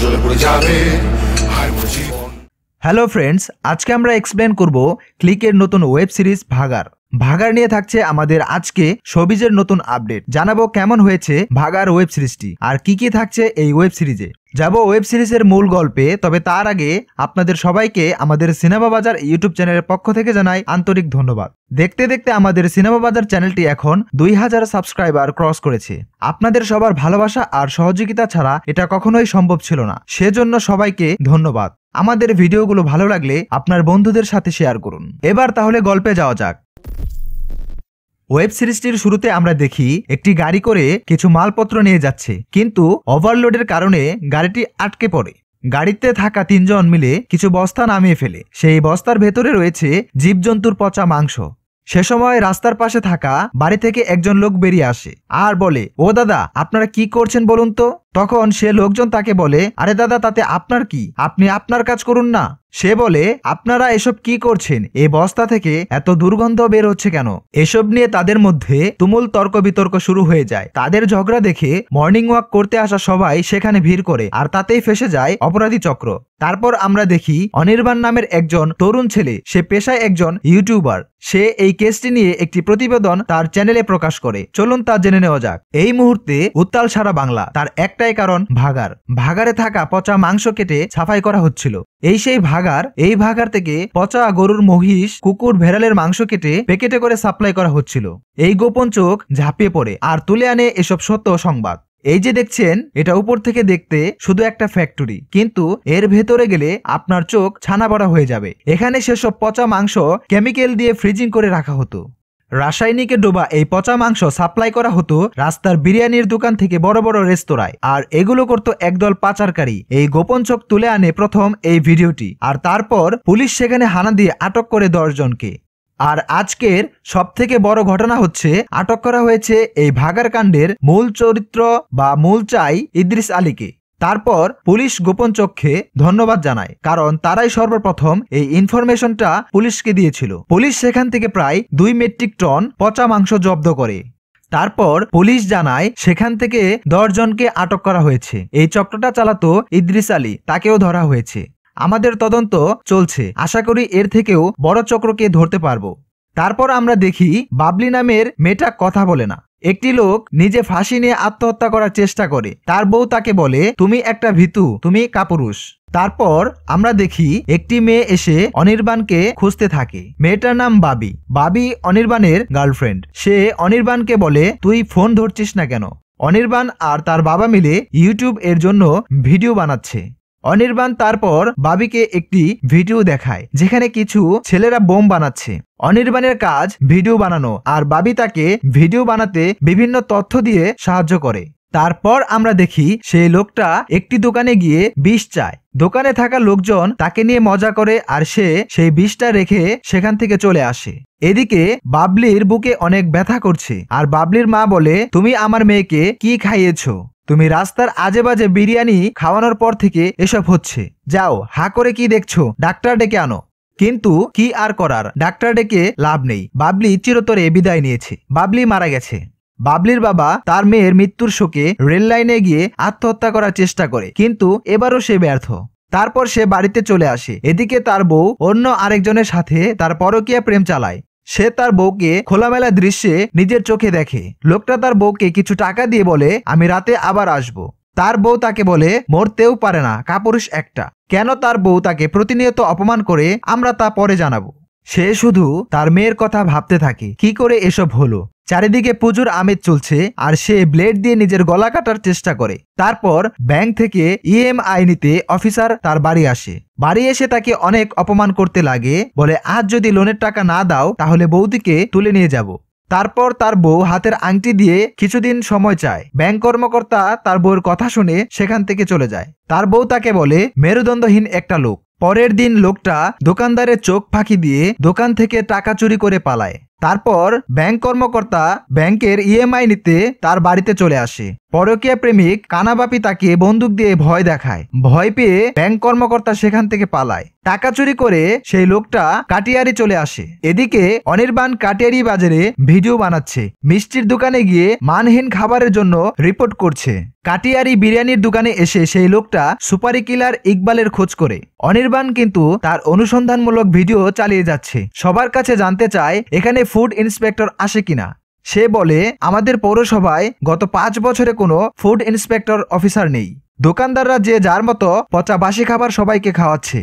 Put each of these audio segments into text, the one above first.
জ্বলে পড়ে যাবে হ্যালো ফ্রেন্ডস আজকে আমরা এক্সপ্লেন করব ক্লিকের নতুন ওয়েব সিরিজ ভাগার ভাগার নিয়ে থাকছে আমাদের আজকে সবিজের নতুন আপডেট জানাবো কেমন হয়েছে ভাগার ওয়েব সিরিজটি আর কি কি থাকছে এই ওয়েব সিরিজে যাব ওয়েব সিরিজের মূল গল্পে তবে তার আগে আপনাদের সবাইকে আমাদের সিনেমা বাজার ইউটিউব চ্যানেলের পক্ষ থেকে জানাই আন্তরিক ধন্যবাদ দেখতে দেখতে আমাদের সিনেমা বাজার চ্যানেলটি এখন দুই হাজার সাবস্ক্রাইবার ক্রস করেছে আপনাদের সবার ভালোবাসা আর সহযোগিতা ছাড়া এটা কখনোই সম্ভব ছিল না সেজন্য সবাইকে ধন্যবাদ আমাদের ভিডিওগুলো ভালো লাগলে আপনার বন্ধুদের সাথে শেয়ার করুন এবার তাহলে গল্পে যাওয়া যাক ওয়েব সিরিজটির শুরুতে আমরা দেখি একটি গাড়ি করে কিছু মালপত্র নিয়ে যাচ্ছে কিন্তু ওভারলোডের কারণে গাড়িটি আটকে পড়ে গাড়িতে থাকা তিনজন মিলে কিছু বস্তা নামিয়ে ফেলে সেই বস্তার ভেতরে রয়েছে জীবজন্তুর পচা মাংস সে সময় রাস্তার পাশে থাকা বাড়ি থেকে একজন লোক বেরিয়ে আসে আর বলে ও দাদা আপনারা কি করছেন বলুন তো তখন সে লোকজন তাকে বলে আরে দাদা তাতে আপনার কি আপনি আপনার কাজ করুন না সে বলে আপনারা এসব কি করছেন এ বস্তা থেকে এত দুর্গন্ধ বের হচ্ছে কেন এসব নিয়ে তাদের মধ্যে তুমুল তর্ক বিতর্ক শুরু হয়ে যায় তাদের ঝগড়া দেখে মর্নিং ওয়াক করতে আসা সবাই সেখানে ভিড় করে আর তাতেই ফেসে যায় অপরাধী চক্র তারপর আমরা দেখি অনির্বাণ নামের একজন তরুণ ছেলে সে পেশায় একজন ইউটিউবার সে এই কেসটি নিয়ে একটি প্রতিবেদন তার চ্যানেলে প্রকাশ করে চলুন তা জেনে নেওয়া যাক এই মুহূর্তে উত্তাল সারা বাংলা তার একটাই কারণ ভাগার ভাগারে থাকা পচা মাংস কেটে ছাফাই করা হচ্ছিল এই সেই ভাগার এই ভাগার থেকে পচা গরুর মহিষ কুকুর ভেড়ালের মাংস কেটে প্যাকেটে করে সাপ্লাই করা হচ্ছিল এই গোপন চোখ ঝাঁপিয়ে পড়ে আর তুলে আনে এসব সত্য সংবাদ এই যে দেখছেন এটা উপর থেকে দেখতে শুধু একটা ফ্যাক্টরি কিন্তু এর ভেতরে গেলে আপনার চোখ ছানা বড়া হয়ে যাবে এখানে সেসব পচা মাংস কেমিক্যাল দিয়ে ফ্রিজিং করে রাখা হতো রাসায়নিকে ডোবা এই পচা মাংস সাপ্লাই করা হতো রাস্তার বিরিয়ানির দোকান থেকে বড় বড় রেস্তোরাঁয় আর এগুলো করত একদল পাচারকারী এই গোপন চোখ তুলে আনে প্রথম এই ভিডিওটি আর তারপর পুলিশ সেখানে হানা দিয়ে আটক করে দশজনকে আর আজকের সবথেকে বড় ঘটনা হচ্ছে আটক করা হয়েছে এই ভাগার কাণ্ডের মূল চরিত্র বা মূল চাই ইদ্রিস আলীকে তারপর পুলিশ গোপন চক্ষে ধন্যবাদ জানায় কারণ তারাই সর্বপ্রথম এই ইনফরমেশনটা পুলিশকে দিয়েছিল পুলিশ সেখান থেকে প্রায় দুই মেট্রিক টন পচা মাংস জব্দ করে তারপর পুলিশ জানায় সেখান থেকে দশজনকে আটক করা হয়েছে এই চক্রটা চালাতো ইদ্রিস আলী তাকেও ধরা হয়েছে আমাদের তদন্ত চলছে আশা করি এর থেকেও বড় চক্রকে ধরতে পারবো তারপর আমরা দেখি বাবলি নামের মেয়েটা কথা বলে না একটি লোক নিজে ফাঁসি নিয়ে আত্মহত্যা করার চেষ্টা করে তার বউ তাকে বলে তুমি একটা ভিতু তুমি কাপুরুষ তারপর আমরা দেখি একটি মেয়ে এসে অনির্বাণকে খুঁজতে থাকে মেয়েটার নাম বাবি বাবি অনির্বাণের গার্লফ্রেন্ড সে অনির্বাণকে বলে তুই ফোন ধরছিস না কেন অনির্বাণ আর তার বাবা মিলে ইউটিউব এর জন্য ভিডিও বানাচ্ছে অনির্বাণ তারপর বাবিকে একটি ভিডিও দেখায় যেখানে কিছু ছেলেরা বোম বানাচ্ছে অনির্বাণের কাজ ভিডিও বানানো আর বাবি তাকে ভিডিও বানাতে বিভিন্ন তথ্য দিয়ে সাহায্য করে তারপর আমরা দেখি সেই লোকটা একটি দোকানে গিয়ে বিষ চায় দোকানে থাকা লোকজন তাকে নিয়ে মজা করে আর সে সেই বিষটা রেখে সেখান থেকে চলে আসে এদিকে বাবলির বুকে অনেক ব্যথা করছে আর বাবলির মা বলে তুমি আমার মেয়েকে কি খাইয়েছো তুমি রাস্তার আজে বাজে বিরিয়ানি খাওয়ানোর পর থেকে এসব হচ্ছে যাও হা করে কি দেখছো ডাক্তার ডেকে আনো কিন্তু কি আর করার ডাক্তার ডেকে লাভ নেই বাবলি চিরতরে বিদায় নিয়েছে বাবলি মারা গেছে বাবলির বাবা তার মেয়ের মৃত্যুর শোকে রেল লাইনে গিয়ে আত্মহত্যা করার চেষ্টা করে কিন্তু এবারও সে ব্যর্থ তারপর সে বাড়িতে চলে আসে এদিকে তার বউ অন্য আরেকজনের সাথে তার পরকীয়া প্রেম চালায় সে তার বউকে খোলামেলা দৃশ্যে নিজের চোখে দেখে লোকটা তার বউকে কিছু টাকা দিয়ে বলে আমি রাতে আবার আসব। তার বউ তাকে বলে মরতেও পারে না কাপুরুষ একটা কেন তার বউ তাকে প্রতিনিয়ত অপমান করে আমরা তা পরে জানাবো সে শুধু তার মেয়ের কথা ভাবতে থাকে কি করে এসব হলো চারিদিকে পুজোর আমেজ চলছে আর সে ব্লেড দিয়ে নিজের গলা কাটার চেষ্টা করে তারপর ব্যাংক থেকে ইএমআই নিতে অফিসার তার বাড়ি আসে বাড়ি এসে তাকে অনেক অপমান করতে লাগে বলে আজ যদি লোনের টাকা না দাও তাহলে বৌদিকে তুলে নিয়ে যাব তারপর তার বউ হাতের আংটি দিয়ে কিছুদিন সময় চায় ব্যাংক কর্মকর্তা তার বউয়ের কথা শুনে সেখান থেকে চলে যায় তার বউ তাকে বলে মেরুদণ্ডহীন একটা লোক পরের দিন লোকটা দোকানদারের চোখ ফাঁকি দিয়ে দোকান থেকে টাকা চুরি করে পালায় তারপর ব্যাংক কর্মকর্তা ব্যাংকের ইএমআই e নিতে তার বাড়িতে চলে আসে পরকীয়া প্রেমিক কানাবাপি তাকে বন্দুক দিয়ে ভয় দেখায় ভয় পেয়ে ব্যাংক কর্মকর্তা সেখান থেকে পালায় টাকা চুরি করে সেই লোকটা কাটিয়ারি চলে আসে এদিকে অনির্বাণ কাটিয়ারি বাজারে ভিডিও বানাচ্ছে মিষ্টির দোকানে গিয়ে মানহীন খাবারের জন্য রিপোর্ট করছে কাটিয়ারি বিরিয়ানির দোকানে এসে সেই লোকটা সুপারি কিলার ইকবালের খোঁজ করে অনির্বাণ কিন্তু তার অনুসন্ধানমূলক ভিডিও চালিয়ে যাচ্ছে সবার কাছে জানতে চায় এখানে ফুড ইন্সপেক্টর আসে কিনা সে বলে আমাদের পৌরসভায় গত পাঁচ বছরে কোনো ফুড ইন্সপেক্টর অফিসার নেই দোকানদাররা যে যার মতো পচা বাসি খাবার সবাইকে খাওয়াচ্ছে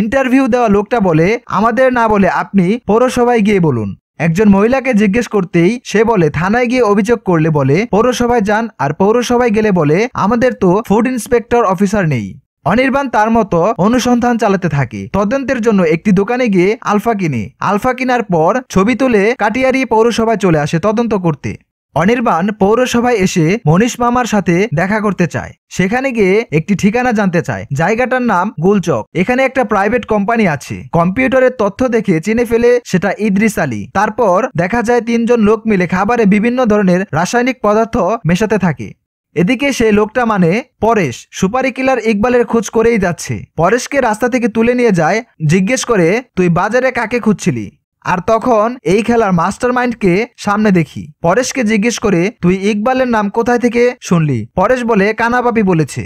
ইন্টারভিউ দেওয়া লোকটা বলে আমাদের না বলে আপনি পৌরসভায় গিয়ে বলুন একজন মহিলাকে জিজ্ঞেস করতেই সে বলে থানায় গিয়ে অভিযোগ করলে বলে পৌরসভায় যান আর পৌরসভায় গেলে বলে আমাদের তো ফুড ইন্সপেক্টর অফিসার নেই অনির্বাণ তার মতো অনুসন্ধান চালাতে থাকি তদন্তের জন্য একটি দোকানে গিয়ে আলফা কিনি আলফা কিনার পর ছবি তুলে কাটিয়ারি পৌরসভায় চলে আসে তদন্ত করতে অনির্বাণ পৌরসভায় এসে মনীষ মামার সাথে দেখা করতে চায় সেখানে গিয়ে একটি ঠিকানা জানতে চায় জায়গাটার নাম গুলচক এখানে একটা প্রাইভেট কোম্পানি আছে কম্পিউটারের তথ্য দেখে চিনে ফেলে সেটা ইদ্রিস আলী তারপর দেখা যায় তিনজন লোক মিলে খাবারে বিভিন্ন ধরনের রাসায়নিক পদার্থ মেশাতে থাকে এদিকে সেই লোকটা মানে পরেশ সুপারি কিলার ইকবালের খোঁজ করেই যাচ্ছে পরেশকে রাস্তা থেকে তুলে নিয়ে যায় জিজ্ঞেস করে তুই বাজারে কাকে খুঁজছিলি আর তখন এই খেলার মাস্টার মাইন্ডকে সামনে দেখি পরেশকে জিজ্ঞেস করে তুই ইকবালের নাম কোথায় থেকে শুনলি পরেশ বলে কানাবাপি বলেছে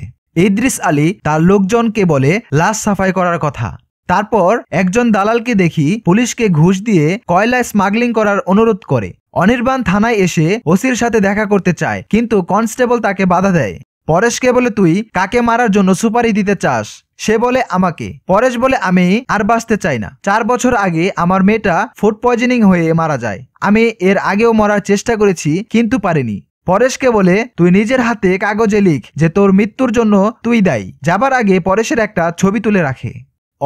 ইদ্রিস আলী তার লোকজনকে বলে লাশ সাফাই করার কথা তারপর একজন দালালকে দেখি পুলিশকে ঘুষ দিয়ে কয়লা স্মাগলিং করার অনুরোধ করে অনির্বাণ থানায় এসে ওসির সাথে দেখা করতে চায় কিন্তু কনস্টেবল তাকে বাধা দেয় পরেশকে বলে তুই কাকে মারার জন্য সুপারি দিতে চাস সে বলে আমাকে পরেশ বলে আমি আর বাঁচতে চাই না চার বছর আগে আমার মেয়েটা ফুড পয়জনিং হয়ে মারা যায় আমি এর আগেও মরার চেষ্টা করেছি কিন্তু পারিনি পরেশকে বলে তুই নিজের হাতে কাগজে লিখ যে তোর মৃত্যুর জন্য তুই দায়ী যাবার আগে পরেশের একটা ছবি তুলে রাখে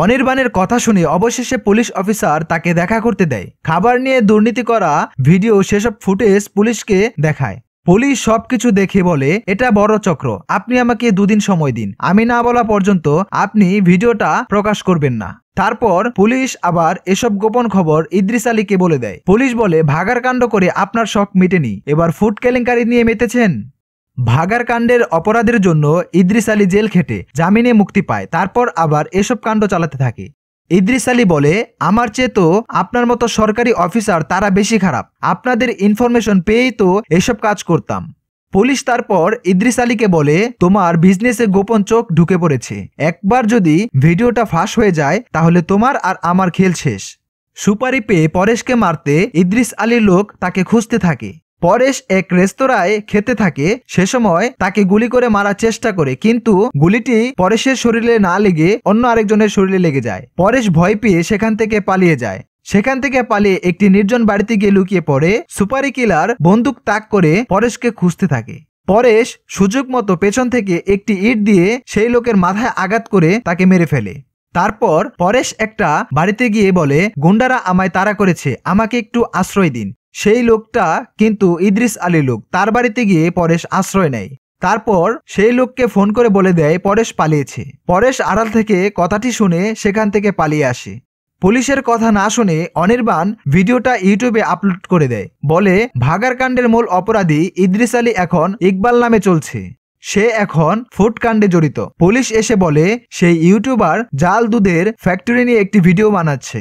অনির্বাণের কথা শুনে অবশেষে পুলিশ অফিসার তাকে দেখা করতে দেয় খাবার নিয়ে দুর্নীতি করা ভিডিও সেসব ফুটেজ পুলিশকে দেখায় পুলিশ সবকিছু দেখে বলে এটা বড় চক্র আপনি আমাকে দুদিন সময় দিন আমি না বলা পর্যন্ত আপনি ভিডিওটা প্রকাশ করবেন না তারপর পুলিশ আবার এসব গোপন খবর ইদ্রিস আলীকে বলে দেয় পুলিশ বলে ভাগার কাণ্ড করে আপনার শখ মিটেনি এবার ফুড কেলেঙ্কারি নিয়ে মেতেছেন ভাগার কাণ্ডের অপরাধের জন্য ইদ্রিস আলী জেল খেটে জামিনে মুক্তি পায় তারপর আবার এসব কাণ্ড চালাতে থাকে ইদ্রিস আলী বলে আমার চেয়ে তো আপনার মতো সরকারি অফিসার তারা বেশি খারাপ আপনাদের ইনফরমেশন পেয়েই তো এসব কাজ করতাম পুলিশ তারপর ইদ্রিস আলীকে বলে তোমার বিজনেসে গোপন চোখ ঢুকে পড়েছে একবার যদি ভিডিওটা ফাঁস হয়ে যায় তাহলে তোমার আর আমার খেল শেষ সুপারি পেয়ে পরেশকে মারতে ইদ্রিস আলীর লোক তাকে খুঁজতে থাকে পরেশ এক রেস্তোরাঁয় খেতে থাকে সে সময় তাকে গুলি করে মারার চেষ্টা করে কিন্তু গুলিটি পরেশের শরীরে না লেগে অন্য আরেকজনের শরীরে লেগে যায় পরেশ ভয় পেয়ে সেখান থেকে পালিয়ে যায় সেখান থেকে পালিয়ে একটি নির্জন বাড়িতে গিয়ে লুকিয়ে পড়ে সুপারি কিলার বন্দুক তাক করে পরেশকে খুঁজতে থাকে পরেশ সুযোগ মতো পেছন থেকে একটি ইট দিয়ে সেই লোকের মাথায় আঘাত করে তাকে মেরে ফেলে তারপর পরেশ একটা বাড়িতে গিয়ে বলে গুন্ডারা আমায় তাড়া করেছে আমাকে একটু আশ্রয় দিন সেই লোকটা কিন্তু ইদ্রিস আলী লোক তার বাড়িতে গিয়ে পরেশ আশ্রয় নেয় তারপর সেই লোককে ফোন করে বলে দেয় পরেশ পালিয়েছে পরেশ আড়াল থেকে কথাটি শুনে সেখান থেকে পালিয়ে আসে পুলিশের কথা না শুনে অনির্বাণ ভিডিওটা ইউটিউবে আপলোড করে দেয় বলে ভাগার কাণ্ডের মূল অপরাধী ইদ্রিস আলী এখন ইকবাল নামে চলছে সে এখন ফুড কাণ্ডে জড়িত পুলিশ এসে বলে সেই ইউটিউবার জাল দুধের ফ্যাক্টরি নিয়ে একটি ভিডিও বানাচ্ছে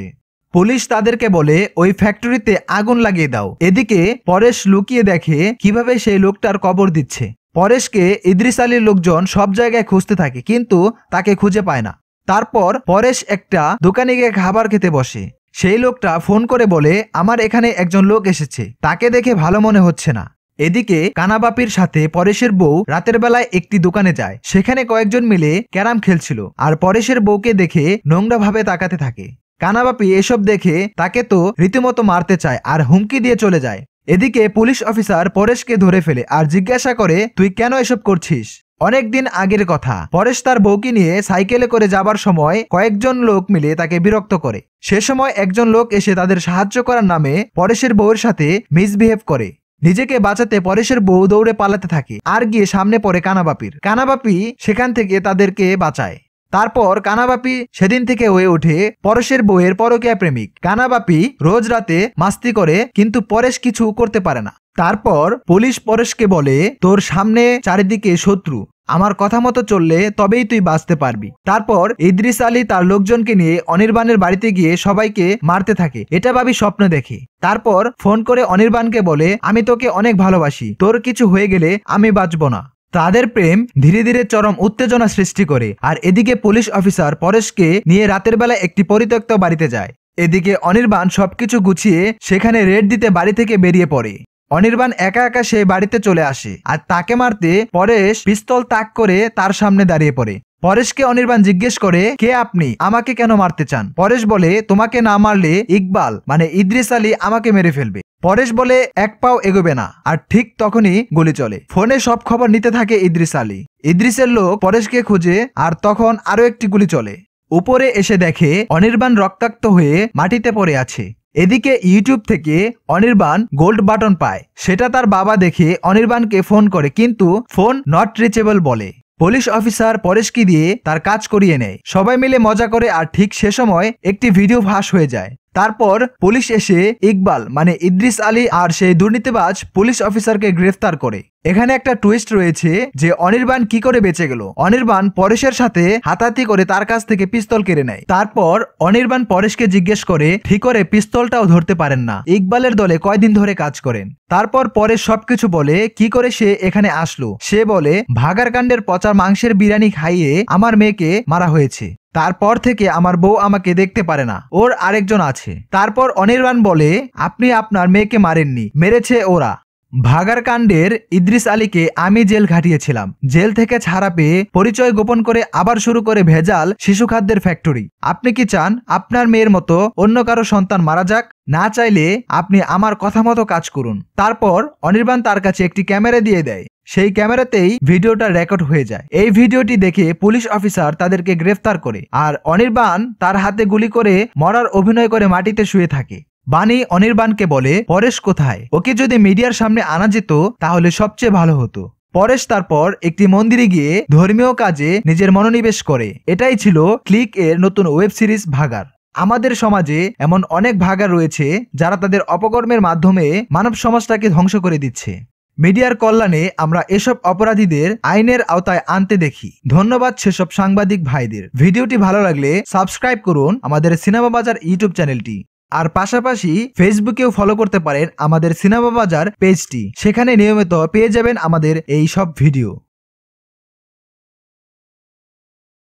পুলিশ তাদেরকে বলে ওই ফ্যাক্টরিতে আগুন লাগিয়ে দাও এদিকে পরেশ লুকিয়ে দেখে কিভাবে সেই লোকটার কবর দিচ্ছে পরেশকে ইদ্রিস আলীর লোকজন সব জায়গায় খুঁজতে থাকে কিন্তু তাকে খুঁজে পায় না তারপর পরেশ একটা দোকানে গিয়ে খাবার খেতে বসে সেই লোকটা ফোন করে বলে আমার এখানে একজন লোক এসেছে তাকে দেখে ভালো মনে হচ্ছে না এদিকে কানাবাপির সাথে পরেশের বউ রাতের বেলায় একটি দোকানে যায় সেখানে কয়েকজন মিলে ক্যারাম খেলছিল আর পরেশের বউকে দেখে নোংরাভাবে তাকাতে থাকে কানাবাপি এসব দেখে তাকে তো রীতিমতো মারতে চায় আর হুমকি দিয়ে চলে যায় এদিকে পুলিশ অফিসার পরেশকে ধরে ফেলে আর জিজ্ঞাসা করে তুই কেন এসব করছিস অনেকদিন আগের কথা পরেশ তার বউকে নিয়ে সাইকেলে করে যাবার সময় কয়েকজন লোক মিলে তাকে বিরক্ত করে সে সময় একজন লোক এসে তাদের সাহায্য করার নামে পরেশের বউয়ের সাথে মিসবিহেভ করে নিজেকে বাঁচাতে পরেশের বউ দৌড়ে পালাতে থাকে আর গিয়ে সামনে পড়ে কানাবাপির কানাবাপি সেখান থেকে তাদেরকে বাঁচায় তারপর কানাবাপি সেদিন থেকে হয়ে ওঠে পরশের বউয়ের পরকীয়া প্রেমিক কানাবাপি রোজ রাতে মাস্তি করে কিন্তু পরেশ কিছু করতে পারে না তারপর পুলিশ পরেশকে বলে তোর সামনে চারিদিকে শত্রু আমার কথা মতো চললে তবেই তুই বাঁচতে পারবি তারপর ইদ্রিস আলী তার লোকজনকে নিয়ে অনির্বাণের বাড়িতে গিয়ে সবাইকে মারতে থাকে এটা ভাবি স্বপ্ন দেখে তারপর ফোন করে অনির্বাণকে বলে আমি তোকে অনেক ভালোবাসি তোর কিছু হয়ে গেলে আমি বাঁচব না তাদের প্রেম ধীরে ধীরে চরম উত্তেজনা সৃষ্টি করে আর এদিকে পুলিশ অফিসার পরেশকে নিয়ে রাতের বেলা একটি পরিত্যক্ত বাড়িতে যায় এদিকে অনির্বাণ সবকিছু গুছিয়ে সেখানে রেড দিতে বাড়ি থেকে বেরিয়ে পড়ে অনির্বাণ একা একা সেই বাড়িতে চলে আসে আর তাকে মারতে পরেশ পিস্তল তাক করে তার সামনে দাঁড়িয়ে পড়ে পরেশকে অনির্বাণ জিজ্ঞেস করে কে আপনি আমাকে কেন মারতে চান পরেশ বলে তোমাকে না মারলে ইকবাল মানে ইদ্রিস আলী আমাকে মেরে ফেলবে পরেশ বলে এক পাও এগোবে না আর ঠিক তখনই গুলি চলে ফোনে সব খবর নিতে থাকে ইদ্রিস আলী ইদ্রিসের লোক পরেশকে খুঁজে আর তখন আরও একটি গুলি চলে উপরে এসে দেখে অনির্বাণ রক্তাক্ত হয়ে মাটিতে পড়ে আছে এদিকে ইউটিউব থেকে অনির্বাণ গোল্ড বাটন পায় সেটা তার বাবা দেখে অনির্বাণকে ফোন করে কিন্তু ফোন নট রিচেবল বলে পুলিশ অফিসার পরেশকে দিয়ে তার কাজ করিয়ে নেয় সবাই মিলে মজা করে আর ঠিক সে সময় একটি ভিডিও ফাঁস হয়ে যায় তারপর পুলিশ এসে ইকবাল মানে ইদ্রিস আলী আর সেই দুর্নীতিবাজ পুলিশ অফিসারকে গ্রেফতার করে এখানে একটা টুইস্ট রয়েছে যে অনির্বাণ কি করে বেঁচে গেল অনির্বাণ পরেশের সাথে হাতাহাতি করে তার কাছ থেকে পিস্তল কেড়ে নেয় তারপর অনির্বাণ পরেশকে জিজ্ঞেস করে ঠিক করে পিস্তলটাও ধরতে পারেন না ইকবালের দলে কয়দিন ধরে কাজ করেন তারপর পরে সবকিছু বলে কি করে সে এখানে আসলো সে বলে ভাগার কাণ্ডের পচা মাংসের বিরিয়ানি খাইয়ে আমার মেয়েকে মারা হয়েছে তারপর থেকে আমার বউ আমাকে দেখতে পারে না ওর আরেকজন আছে তারপর অনির্বাণ বলে আপনি আপনার মেয়েকে মারেননি মেরেছে ওরা ভাগার কাণ্ডের ইদ্রিস আলীকে আমি জেল ঘাটিয়েছিলাম জেল থেকে ছাড়া পেয়ে পরিচয় গোপন করে আবার শুরু করে ভেজাল শিশু খাদ্যের ফ্যাক্টরি আপনি কি চান আপনার মেয়ের মতো অন্য কারো সন্তান মারা যাক না চাইলে আপনি আমার কথা মতো কাজ করুন তারপর অনির্বাণ তার কাছে একটি ক্যামেরা দিয়ে দেয় সেই ক্যামেরাতেই ভিডিওটা রেকর্ড হয়ে যায় এই ভিডিওটি দেখে পুলিশ অফিসার তাদেরকে গ্রেফতার করে আর অনির্বাণ তার হাতে গুলি করে মরার অভিনয় করে মাটিতে শুয়ে থাকে বাণী অনির্বাণকে বলে পরেশ কোথায় ওকে যদি মিডিয়ার সামনে আনা যেত তাহলে সবচেয়ে ভালো হতো পরেশ তারপর একটি মন্দিরে গিয়ে ধর্মীয় কাজে নিজের মনোনিবেশ করে এটাই ছিল ক্লিক এর নতুন ওয়েব সিরিজ ভাগার আমাদের সমাজে এমন অনেক ভাগার রয়েছে যারা তাদের অপকর্মের মাধ্যমে মানব সমাজটাকে ধ্বংস করে দিচ্ছে মিডিয়ার কল্যাণে আমরা এসব অপরাধীদের আইনের আওতায় আনতে দেখি ধন্যবাদ সেসব সাংবাদিক ভাইদের ভিডিওটি ভালো লাগলে সাবস্ক্রাইব করুন আমাদের সিনেমা বাজার ইউটিউব চ্যানেলটি আর পাশাপাশি ফেসবুকেও ফলো করতে পারেন আমাদের সিনেমা বাজার পেজটি সেখানে নিয়মিত পেয়ে যাবেন আমাদের এই সব ভিডিও